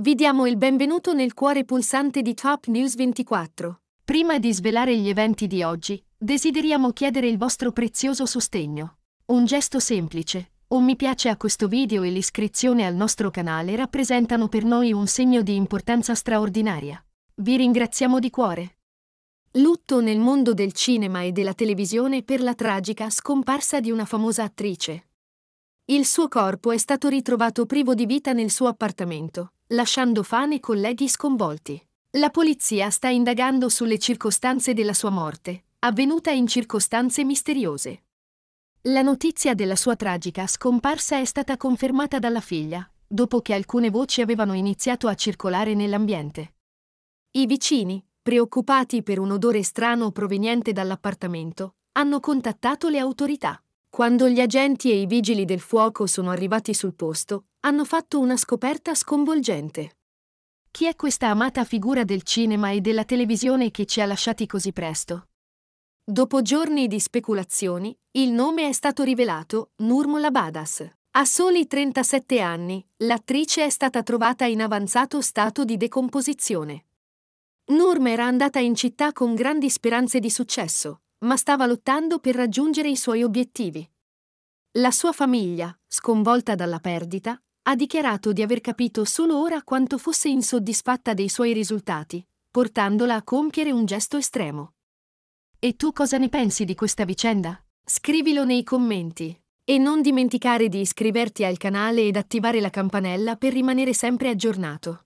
Vi diamo il benvenuto nel cuore pulsante di Top News 24. Prima di svelare gli eventi di oggi, desideriamo chiedere il vostro prezioso sostegno. Un gesto semplice, un mi piace a questo video e l'iscrizione al nostro canale rappresentano per noi un segno di importanza straordinaria. Vi ringraziamo di cuore. Lutto nel mondo del cinema e della televisione per la tragica scomparsa di una famosa attrice. Il suo corpo è stato ritrovato privo di vita nel suo appartamento, lasciando fan e colleghi sconvolti. La polizia sta indagando sulle circostanze della sua morte, avvenuta in circostanze misteriose. La notizia della sua tragica scomparsa è stata confermata dalla figlia, dopo che alcune voci avevano iniziato a circolare nell'ambiente. I vicini, preoccupati per un odore strano proveniente dall'appartamento, hanno contattato le autorità. Quando gli agenti e i vigili del fuoco sono arrivati sul posto, hanno fatto una scoperta sconvolgente. Chi è questa amata figura del cinema e della televisione che ci ha lasciati così presto? Dopo giorni di speculazioni, il nome è stato rivelato Nurmola Badas. A soli 37 anni, l'attrice è stata trovata in avanzato stato di decomposizione. Nurm era andata in città con grandi speranze di successo, ma stava lottando per raggiungere i suoi obiettivi. La sua famiglia, sconvolta dalla perdita, ha dichiarato di aver capito solo ora quanto fosse insoddisfatta dei suoi risultati, portandola a compiere un gesto estremo. E tu cosa ne pensi di questa vicenda? Scrivilo nei commenti. E non dimenticare di iscriverti al canale ed attivare la campanella per rimanere sempre aggiornato.